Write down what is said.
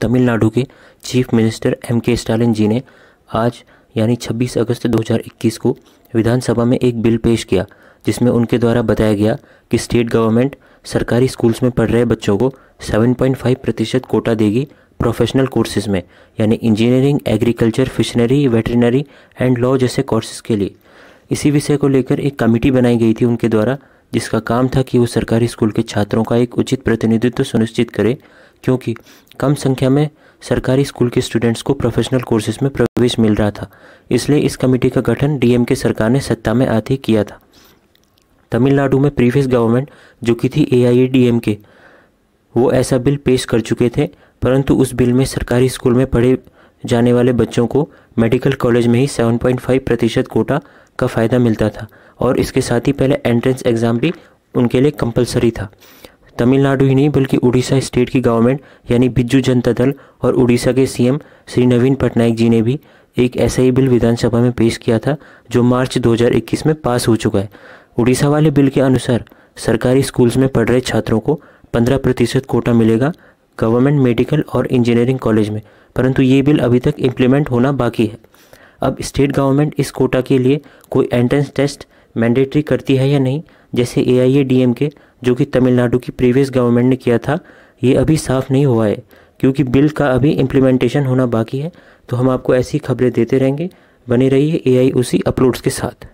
तमिलनाडु के chief minister M K Stalin ji ने आज यानी 26 अगस्त 2021 को विधानसभा में एक बिल पेश किया जिसमें उनके द्वारा बताया गया कि स्टेट गवर्नमेंट सरकारी स्कूल्स में पढ़ रहे बच्चों को 7.5 प्रतिशत कोटा देगी प्रोफेशनल कोर्सेज में यानी engineering agriculture fishery veterinary and law जैसे कोर्सेज के लिए इसी विषय को लेकर एक कमेटी बनाई गई थी उनके द्वारा जिसका काम था कि वो सरकारी स्कूल के छात्रों का एक उचित प्रतिनिधित्व सुनिश्चित करे क्योंकि कम संख्या में सरकारी स्कूल के स्टूडेंट्स को प्रोफेशनल कोर्सेज में प्रवेश मिल रहा था इसलिए इस कमेटी का गठन डीएम के सरकार ने सत्ता में आते ही किया था तमिलनाडु में प्रीवियस गवर्नमेंट जो कि थी ए के वो ऐसा बिल पेश कर चुके थे परंतु उस बिल में सरकारी स्कूल में पढ़े जाने वाले बच्चों को मेडिकल कॉलेज में ही 7.5 प्रतिशत कोटा का फ़ायदा मिलता था और इसके साथ ही पहले एंट्रेंस एग्ज़ाम भी उनके लिए कंपलसरी था तमिलनाडु ही नहीं बल्कि उड़ीसा स्टेट की गवर्नमेंट यानी बिजू जनता दल और उड़ीसा के सीएम श्री नवीन पटनायक जी ने भी एक ऐसा ही बिल विधानसभा में पेश किया था जो मार्च 2021 में पास हो चुका है उड़ीसा वाले बिल के अनुसार सरकारी स्कूल्स में पढ़ रहे छात्रों को पंद्रह प्रतिशत कोटा मिलेगा गवर्नमेंट मेडिकल और इंजीनियरिंग कॉलेज में परंतु ये बिल अभी तक इम्प्लीमेंट होना बाकी है अब स्टेट गवर्नमेंट इस कोटा के लिए कोई एंट्रेंस टेस्ट मैंडेटरी करती है या नहीं जैसे ए आई ए डी एम के जो कि तमिलनाडु की प्रीवियस गवर्नमेंट ने किया था ये अभी साफ़ नहीं हुआ है क्योंकि बिल का अभी इम्प्लीमेंटेशन होना बाकी है तो हम आपको ऐसी खबरें देते रहेंगे बने रहिए ए आई उसी अपलोड्स के साथ